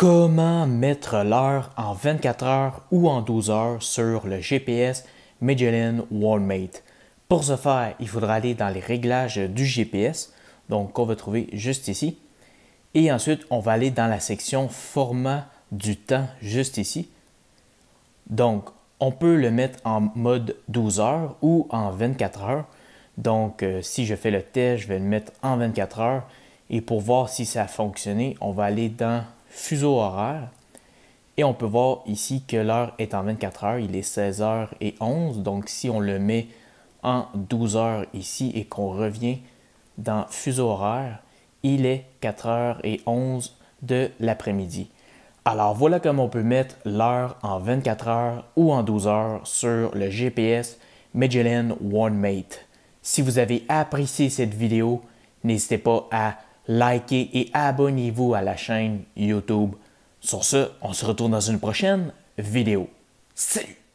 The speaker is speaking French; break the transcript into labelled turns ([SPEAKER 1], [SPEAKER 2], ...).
[SPEAKER 1] Comment mettre l'heure en 24 heures ou en 12 heures sur le GPS Magellan Wallmate? Pour ce faire, il faudra aller dans les réglages du GPS, donc qu'on va trouver juste ici. Et ensuite, on va aller dans la section format du temps juste ici. Donc, on peut le mettre en mode 12 heures ou en 24 heures. Donc, euh, si je fais le test, je vais le mettre en 24 heures. Et pour voir si ça a fonctionné, on va aller dans fuseau horaire. Et on peut voir ici que l'heure est en 24 heures, il est 16h11. Donc si on le met en 12 heures ici et qu'on revient dans fuseau horaire, il est 4h11 de l'après-midi. Alors voilà comment on peut mettre l'heure en 24 heures ou en 12 heures sur le GPS Magellan OneMate. Si vous avez apprécié cette vidéo, n'hésitez pas à likez et abonnez-vous à la chaîne YouTube. Sur ce, on se retrouve dans une prochaine vidéo. Salut